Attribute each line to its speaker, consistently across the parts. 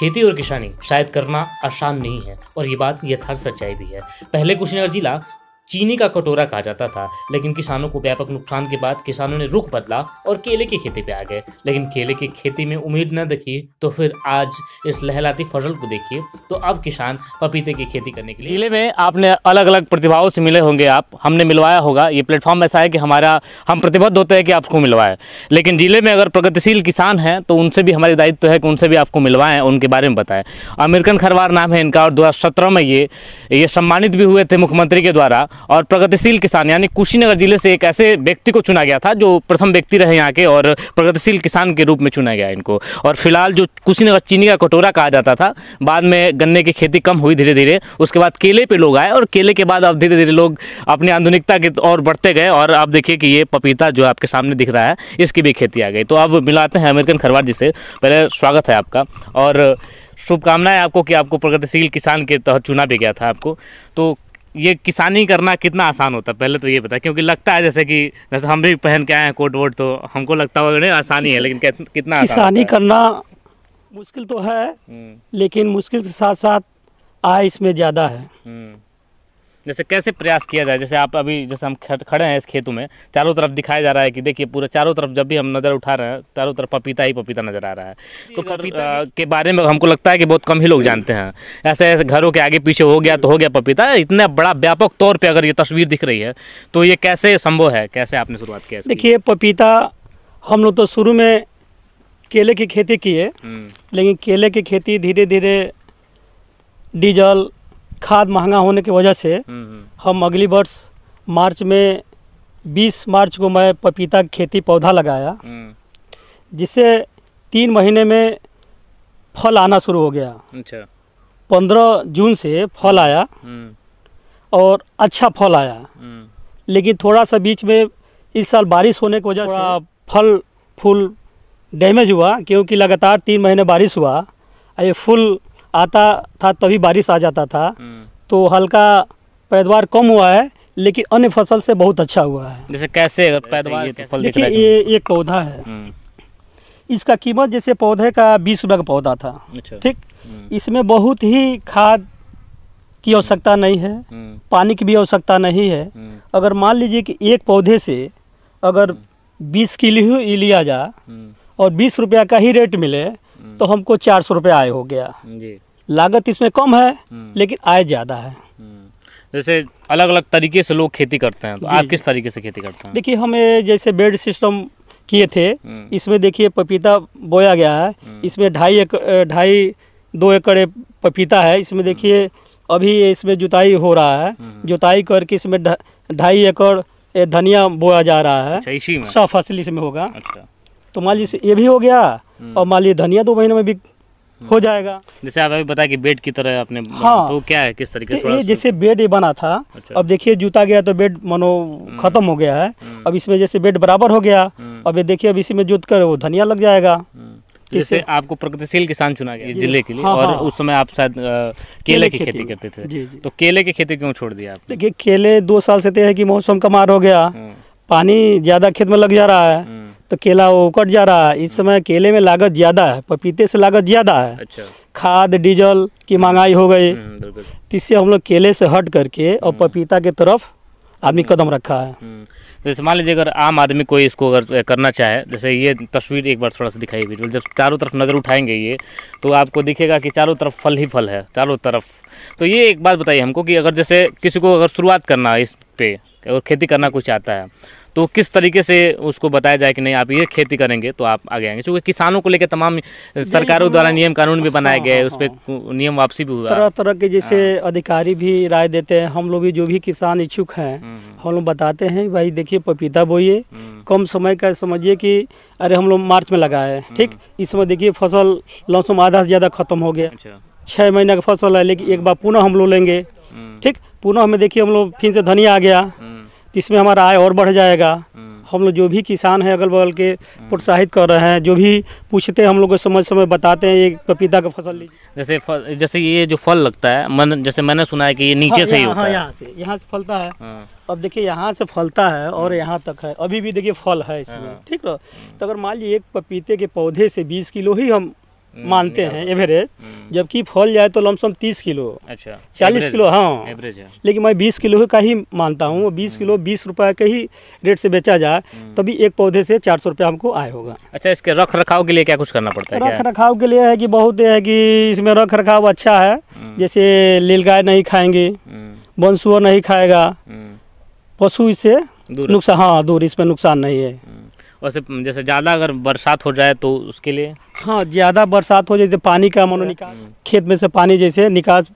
Speaker 1: खेती और किसानी शायद करना आसान नहीं है और ये बात यथार्थ सच्चाई भी है पहले कुशीनगर जिला चीनी का कटोरा कहा जाता था लेकिन किसानों को व्यापक नुकसान के बाद किसानों ने रुख बदला और केले की खेती पे आ गए लेकिन केले की खेती में उम्मीद न देखी तो फिर आज इस लहलाती फसल को देखिए तो अब किसान पपीते की खेती करने के लिए जिले में आपने अलग अलग प्रतिभाओं से मिले होंगे आप हमने मिलवाया होगा ये प्लेटफॉर्म ऐसा है कि हमारा हम प्रतिबद्ध होते हैं कि आपको मिलवाएं लेकिन ज़िले में अगर प्रगतिशील किसान हैं तो उनसे भी हमारी दायित्व है कि उनसे भी आपको मिलवाएं उनके बारे में बताएं अमेरिकन खरवार नाम है इनका और दो में ये ये सम्मानित भी हुए थे मुख्यमंत्री के द्वारा और प्रगतिशील किसान यानी कुशीनगर जिले से एक ऐसे व्यक्ति को चुना गया था जो प्रथम व्यक्ति रहे यहाँ के और प्रगतिशील किसान के रूप में चुना गया इनको और फिलहाल जो कुशीनगर चीनी का कटोरा कहा जाता था बाद में गन्ने की खेती कम हुई धीरे धीरे उसके बाद केले पे लोग आए और केले के बाद अब धीरे धीरे लोग अपनी आधुनिकता की और बढ़ते गए और आप देखिए कि ये पपीता जो आपके सामने दिख रहा है इसकी भी खेती आ गई तो अब मिलाते हैं अमेरिकन खरवार जी से पहले स्वागत है आपका और शुभकामनाएं आपको कि आपको प्रगतिशील किसान के तहत चुना भी गया था आपको तो ये किसानी करना कितना आसान होता है पहले तो ये बता क्योंकि लगता है जैसे कि जैसे हम भी पहन के आए हैं कोट वोट तो हमको लगता होगा नहीं आसानी है लेकिन कितना किसानी करना
Speaker 2: मुश्किल तो है हम्म। लेकिन मुश्किल के साथ साथ आय इसमें ज़्यादा है
Speaker 1: हम्म। जैसे कैसे प्रयास किया जाए जैसे आप अभी जैसे हम खड़े हैं इस खेतों में चारों तरफ दिखाया जा रहा है कि देखिए पूरे चारों तरफ जब भी हम नज़र उठा रहे हैं चारों तरफ पपीता ही पपीता नज़र आ रहा है तो पपीता के बारे में हमको लगता है कि बहुत कम ही लोग जानते हैं ऐसे ऐसे घरों के आगे पीछे हो गया तो हो गया पपीता इतना बड़ा व्यापक तौर पर अगर ये तस्वीर दिख रही है तो ये कैसे संभव है कैसे आपने शुरुआत किया
Speaker 2: देखिए पपीता हम लोग तो शुरू में केले की खेती की है हम्म। लेकिन केले की खेती धीरे धीरे डीजल खाद महंगा होने की वजह से हम्म, हम्म। हम अगली वर्ष मार्च में 20 मार्च को मैं पपीता की खेती पौधा लगाया हम्म। जिससे तीन महीने में फल आना शुरू हो गया अच्छा पंद्रह जून से फल आया और अच्छा फल आया लेकिन थोड़ा सा बीच में इस साल बारिश होने की वजह से फल फूल डैमेज हुआ क्योंकि लगातार तीन महीने बारिश हुआ ये फूल आता था तभी बारिश आ जाता था हम्म। तो हल्का पैदावार कम हुआ है लेकिन अन्य फसल से बहुत अच्छा हुआ है
Speaker 1: जैसे कैसे पैदावार देखिए ये
Speaker 2: एक पौधा है हम्म। इसका कीमत जैसे पौधे का बीस रुपये का पौधा था अच्छा। ठीक हम्म। इसमें बहुत ही खाद की आवश्यकता नहीं है पानी की भी आवश्यकता नहीं है अगर मान लीजिए कि एक पौधे से अगर बीस किलो ही लिया जा और बीस रुपया का ही रेट मिले तो हमको चार सौ रुपये आय हो गया जी लागत इसमें कम है हम्म। लेकिन आय ज़्यादा है
Speaker 1: हम्म। जैसे अलग अलग तरीके से लोग खेती करते हैं तो आप किस तरीके से खेती करते हैं
Speaker 2: देखिए हमें जैसे बेड सिस्टम किए थे हम्म। इसमें देखिए पपीता बोया गया है इसमें ढाई एक ढाई दो एकड़ पपीता है इसमें देखिए अभी इसमें जुताई हो रहा है जुताई करके इसमें ढाई एकड़ धनिया बोया जा रहा है सौ फसल इसमें होगा अच्छा तो मान लीजिए ये भी हो गया हम्म। और मान लीजिए धनिया दो महीने में भी हो हम्म। जाएगा
Speaker 1: जैसे आप अभी बताया कि बेड की तरह आपने हाँ तो क्या है किस तरीके तो से
Speaker 2: जैसे बेड ये बना था अच्छा। अब देखिए जूता गया तो बेड मानो हम्म। खत्म हो गया है अब इसमें जैसे बेड बराबर हो गया अब ये देखिए अब इसी में जूत कर वो धनिया लग जाएगा तो जैसे
Speaker 1: आपको प्रगतिशील किसान चुना गया जिले के लिए हाँ, और हाँ, उस समय आप शायद केले की खेती करते थे जी, जी। तो केले की खेती क्यों छोड़ दिया
Speaker 2: आप देखिए केले दो साल से थे तो है कि मौसम का मार हो गया पानी ज्यादा खेत में लग जा रहा है तो केला वो कट जा रहा है इस समय केले में लागत ज़्यादा है पपीते से लागत ज़्यादा है अच्छा। खाद डीजल की महंगाई हो गई तो इससे हम लोग केले से हट करके और हम्म। पपीता के तरफ आदमी कदम हम्म। रखा है तो
Speaker 1: जैसे मान लीजिए अगर आम आदमी कोई इसको अगर करना चाहे जैसे ये तस्वीर एक बार थोड़ा सा दिखाई बिल्कुल जब चारों तरफ नज़र उठाएंगे ये तो आपको दिखेगा कि चारों तरफ फल ही फल है चारों तरफ तो ये एक बात बताइए हमको कि अगर जैसे किसी को अगर शुरुआत करना है इस पे और खेती करना कुछ चाहता है तो किस तरीके से उसको बताया जाए कि नहीं आप ये खेती करेंगे तो आप आगे आएंगे क्योंकि किसानों को लेकर तमाम सरकारों द्वारा नियम कानून भी बनाए हाँ, गए हाँ, उस पर हाँ। नियम वापसी भी हुआ तरह
Speaker 2: तरह के जैसे अधिकारी भी राय देते हैं हम लोग भी जो भी किसान इच्छुक हैं हम्म, हम्म। हम लोग बताते हैं भाई देखिए पपीता बोइए हम्म। कम समय का समझिए कि अरे हम लोग मार्च में लगाए ठीक इस समय देखिए फसल लमसम आधा से ज़्यादा खत्म हो गया अच्छा। छः महीने का फसल है लेकिन एक बार पुनः हम लोग लेंगे हम्म। ठीक पुनः हमें देखिए हम लोग फिर से धनिया आ गया हम्म। इसमें हमारा आय और बढ़ जाएगा हम्म। हम लोग जो भी किसान हैं अगल बगल के प्रोत्साहित कर रहे हैं जो भी पूछते हैं हम लोग को समझ समय बताते हैं ये पपीता का फसल लीजिए
Speaker 1: जैसे फल, जैसे ये जो फल लगता है मन जैसे मैंने सुना है कि ये नीचे हाँ, से ही होता हाँ, है यहाँ
Speaker 2: से यहाँ से फलता है हाँ। अब देखिए यहाँ से फलता है और यहाँ तक है अभी भी देखिए फल है इसमें हाँ। ठीक है हाँ। तो अगर मान लीजिए एक पपीते के पौधे से बीस किलो ही हम हम्म, मानते हैं एवरेज हम्म। जबकि फल जाए तो लमसम तीस किलो अच्छा चालीस किलो हाँ एवरेज है लेकिन मैं बीस किलो का ही मानता हूँ हम्म, बीस किलो बीस रुपये के ही रेट से बेचा जाए तभी एक पौधे से चार सौ रुपया हमको आए होगा
Speaker 1: अच्छा इसके रख रखाव के लिए क्या कुछ करना पड़ता है रख
Speaker 2: रखाव के लिए है कि बहुत है कि इसमें रख रखाव अच्छा है जैसे लील गाय नहीं खाएंगे बंसुआ नहीं खाएगा पशु इससे नुकसान हाँ दूर इसमें नुकसान नहीं है
Speaker 1: वैसे जैसे ज़्यादा अगर बरसात हो जाए तो उसके लिए
Speaker 2: हाँ ज़्यादा बरसात हो जाए जैसे पानी का मानो हम्म। निकाल खेत में से पानी जैसे निकास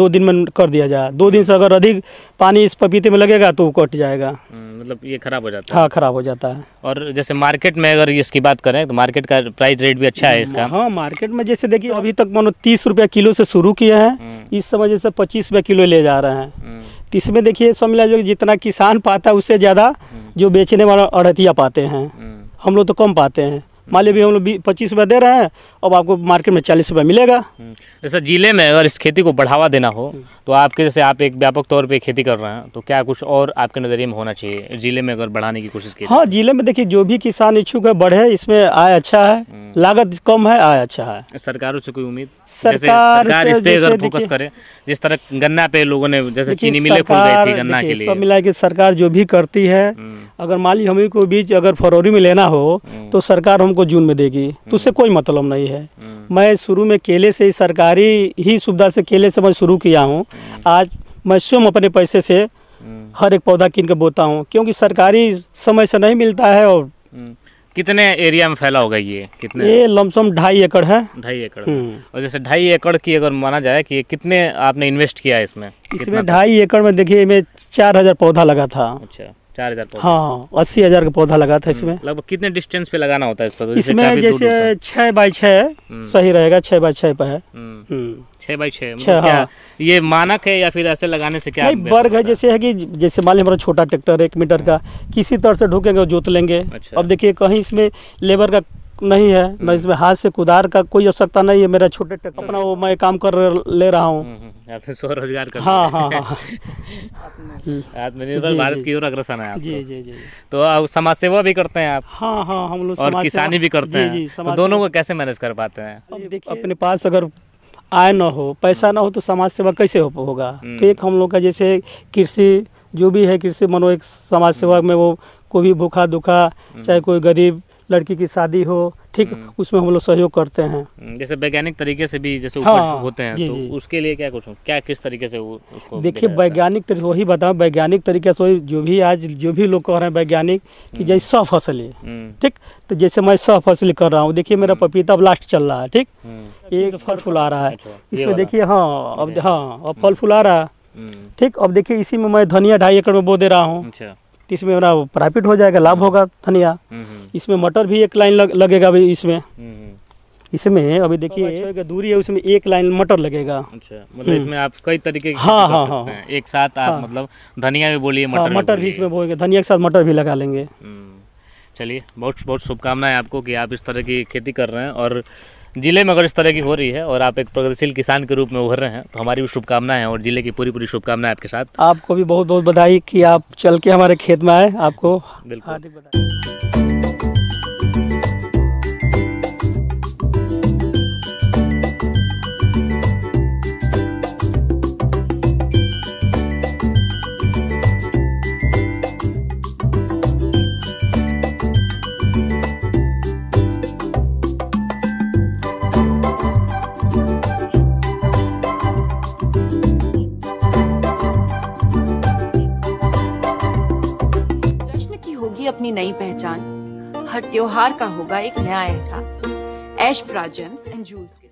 Speaker 2: दो दिन में कर दिया जाए दो दिन से अगर अधिक पानी इस पपीते में लगेगा तो कट जाएगा
Speaker 1: हम्म। मतलब ये खराब हो जाता है हाँ
Speaker 2: खराब हो जाता है
Speaker 1: और जैसे मार्केट में अगर इसकी बात करें तो मार्केट का प्राइस रेट भी अच्छा है इसका
Speaker 2: हाँ मार्केट में जैसे देखिए अभी तक मानो तीस रुपया किलो से शुरू किया है हम्म। इस समय जैसे पच्चीस रुपया किलो ले जा रहे हैं हम्म। तो इसमें देखिए समझ जो जितना किसान पाता है उससे ज़्यादा हम्म। जो बेचने वाला अड़तिया पाते हैं हम लोग तो कम पाते हैं मान लीजिए हम लोग पच्चीस रुपये दे रहे हैं अब आपको मार्केट में चालीस रुपये मिलेगा हम्म।
Speaker 1: जैसे ज़िले में अगर इस खेती को
Speaker 2: बढ़ावा देना हो
Speaker 1: तो आपके जैसे आप एक व्यापक तौर पर खेती कर रहे हैं तो क्या कुछ और आपके नज़रिए में होना चाहिए ज़िले में अगर बढ़ाने की कोशिश की हाँ
Speaker 2: ज़िले में देखिए जो भी किसान इच्छुक है बढ़े इसमें आय अच्छा है हम्म। लागत कम है आय अच्छा है सरकारों से कोई उम्मीद सरकार फोकस करे
Speaker 1: जिस तरह गन्ना पे लोगों ने जैसे चीनी मिले गन्ना के लिए सब
Speaker 2: मिला की सरकार जो भी करती है हम्म। अगर माली हमी हमें बीच अगर फरवरी में लेना हो तो सरकार हमको को जून में देगी तो हम्म। उससे कोई मतलब नहीं है हम्म। मैं शुरू में केले से ही सरकारी ही सुविधा से केले से मैं शुरू किया हूँ हम्म। आज मैं स्वयं अपने पैसे से हर एक पौधा किन के बोता हूँ क्योंकि सरकारी समय से नहीं मिलता है और
Speaker 1: कितने एरिया में फैला होगा ये कितने ये
Speaker 2: लमसम ढाई एकड़ है
Speaker 1: ढाई एकड़ और जैसे ढाई एकड़ की अगर माना जाए कि कितने आपने इन्वेस्ट किया है इसमें इसमें
Speaker 2: ढाई एकड़ में देखिए मैं चार हजार पौधा लगा था अच्छा चार हजार हाँ, हाँ अस्सी हजार का पौधा लगा था हम्म, इसमें
Speaker 1: लगभग कितने डिस्टेंस पे लगाना होता है इसको इसमें जैसे
Speaker 2: छह बाई छः हम्म। सही रहेगा छह बाई छह पे है छः हम्म।
Speaker 1: बाई छह मतलब हाँ। ये मानक है या फिर ऐसे लगाने से क्या वर्ग
Speaker 2: है जैसे है कि जैसे मान लिया हमारा छोटा ट्रैक्टर एक मीटर का किसी तरह से ढूकेंगे जोत लेंगे अच्छा। अब देखिए कहीं इसमें लेबर का नहीं है मैं हम्म। इसमें हाथ से कुदार का कोई आवश्यकता नहीं है मेरा छोटे ट्रैक्टर हम्म। अपना वो मैं काम कर ले रहा हूँ
Speaker 1: हम्म, तो स्वरोजगार कर हाँ हाँ, हाँ। आत्मनिर्भर भारत की ओर अग्रसर है जी जी जी तो अब समाज सेवा भी करते हैं आप
Speaker 2: हाँ हाँ हम लोग और किसानी भी करते हैं तो दोनों
Speaker 1: को कैसे मैनेज कर पाते हैं
Speaker 2: अपने पास अगर आय ना हो पैसा ना हो तो समाज सेवा कैसे हो, होगा तो एक हम लोग का जैसे कृषि जो भी है कृषि मनो एक समाज सेवा में वो कोई भी भूखा दुखा चाहे कोई गरीब लड़की की शादी हो ठीक हम्म। उसमें हम लोग सहयोग करते हैं
Speaker 1: हम्म, जैसे वैज्ञानिक तरीके से भी जैसे हाँ, होते हैं जी, तो जी। उसके लिए क्या कुछ क्या किस तरीके से वो देखिए
Speaker 2: वैज्ञानिक तरीके वही बताऊँ वैज्ञानिक तरीके से जो भी आज जो भी लोग कह रहे हैं वैज्ञानिक कि जैसे सौ फसली ठीक तो जैसे मैं सौ फसली कर रहा हूँ देखिए मेरा हम्म। पपीता ब्लास्ट चल रहा है ठीक एक फल फूल आ रहा है अच्छा, इसमें देखिए हाँ अब हाँ अब फल फूल आ रहा है ठीक अब देखिए इसी में मैं धनिया ढाई एकड़ में बो दे रहा हूँ अच्छा। तो इसमें मेरा प्रॉफिट हो जाएगा लाभ होगा धनिया हम्म, हम्म। इसमें मटर भी एक लाइन लग, लगेगा अभी इसमें हम्म, इसमें अभी देखिए तो अच्छा दूरी है उसमें एक लाइन मटर लगेगा अच्छा
Speaker 1: मतलब इसमें आप कई तरीके हाँ हाँ हाँ, हाँ एक साथ आप हाँ, मतलब धनिया भी बोलिए मटर हाँ, मटर
Speaker 2: भी इसमें बोलेंगे धनिया के साथ मटर भी लगा लेंगे
Speaker 1: चलिए बहुत बहुत शुभकामनाएं आपको कि आप इस तरह की खेती कर रहे हैं और जिले में अगर इस तरह की हो रही है और आप एक प्रगतिशील किसान के रूप में उभर रहे हैं तो हमारी भी शुभकामनाएं और जिले की पूरी पूरी शुभकामनाएं आपके साथ
Speaker 2: आपको भी बहुत बहुत बधाई कि आप चल के हमारे खेत में आए आपको हार्दिक बधाई हर त्योहार का होगा एक नया एहसास एश प्राजम्स एंड जूल्स के